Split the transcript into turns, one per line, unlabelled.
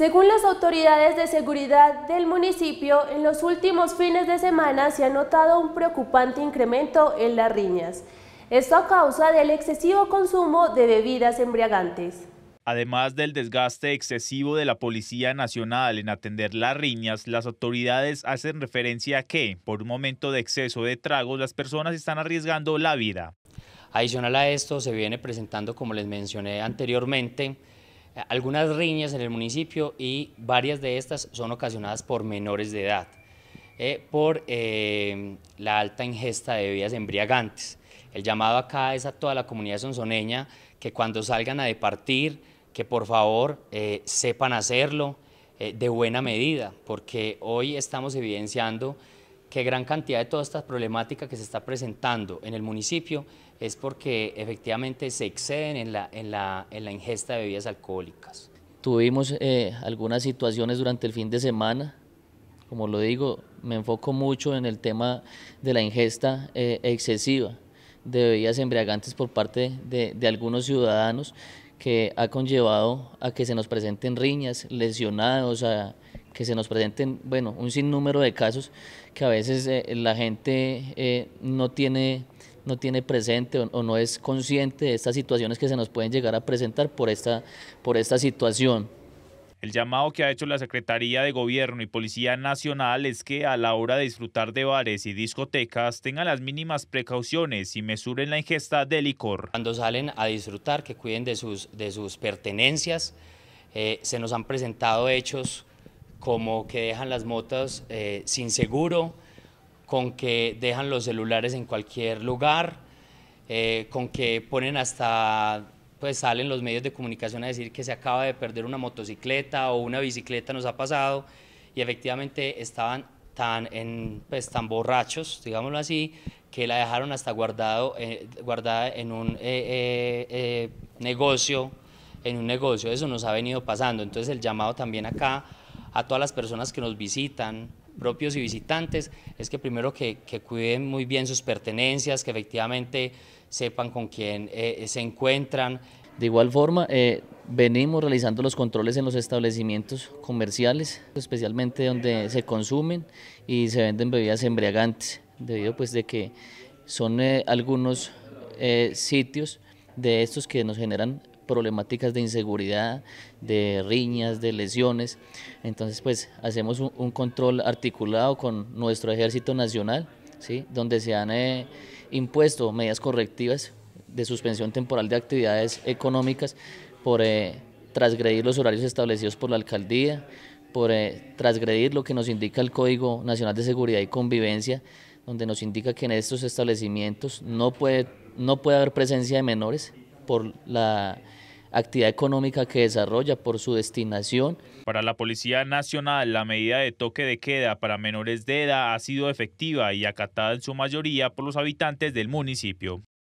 Según las autoridades de seguridad del municipio, en los últimos fines de semana se ha notado un preocupante incremento en las riñas. Esto a causa del excesivo consumo de bebidas embriagantes.
Además del desgaste excesivo de la Policía Nacional en atender las riñas, las autoridades hacen referencia a que, por un momento de exceso de tragos, las personas están arriesgando la vida. Adicional a esto,
se viene presentando, como les mencioné anteriormente, algunas riñas en el municipio y varias de estas son ocasionadas por menores de edad, eh, por eh, la alta ingesta de bebidas embriagantes. El llamado acá es a toda la comunidad sonzoneña que cuando salgan a departir, que por favor eh, sepan hacerlo de buena medida, porque hoy estamos evidenciando que gran cantidad de todas estas problemáticas que se está presentando en el municipio es porque efectivamente se exceden en la, en en la ingesta de bebidas alcohólicas.
Tuvimos eh, algunas situaciones durante el fin de semana, como lo digo, me enfoco mucho en el tema de la ingesta eh, excesiva de bebidas embriagantes por parte de, de algunos ciudadanos que ha conllevado a que se nos presenten riñas, lesionados, a que se nos presenten, bueno, un sinnúmero de casos que a veces eh, la gente eh, no tiene no tiene presente o, no es consciente de estas situaciones que se nos pueden llegar a presentar por esta, por esta situación.
El llamado que ha hecho la Secretaría de Gobierno y Policía Nacional es que a la hora de disfrutar de bares y discotecas tengan las mínimas precauciones y mesuren la ingesta de licor. Cuando salen a disfrutar, que cuiden de sus, de sus pertenencias. Eh, se nos han
presentado hechos como que dejan las motos eh, sin seguro, con que dejan los celulares en cualquier lugar, eh, con que ponen hasta, pues salen los medios de comunicación a decir que se acaba de perder una motocicleta o una bicicleta nos ha pasado y efectivamente estaban tan, pues, borrachos, digámoslo así, que la dejaron hasta guardado, eh, guardada en un negocio, en un negocio, eso nos ha venido pasando, entonces el llamado también acá a todas las personas que nos visitan, propios y visitantes, es que primero que, cuiden muy bien sus pertenencias, que efectivamente sepan con quién eh, eh, se encuentran. De igual
forma, eh, venimos realizando los controles en los establecimientos comerciales, especialmente donde se consumen y se venden bebidas embriagantes, debido pues de que son algunos sitios de estos que nos generan problemáticas de inseguridad, de riñas, de lesiones. Entonces, pues hacemos un, control articulado con nuestro Ejército Nacional, ¿sí? donde se han eh, impuesto medidas correctivas de suspensión temporal de actividades económicas por eh, transgredir los horarios establecidos por la alcaldía, por eh, transgredir lo que nos indica el Código Nacional de Seguridad y Convivencia, donde nos indica que en estos establecimientos no puede, no puede haber presencia de menores, por la actividad económica que desarrolla, por su destinación.
Para la Policía Nacional, la medida de toque de queda para menores de edad ha sido efectiva y acatada en su mayoría por los habitantes del municipio.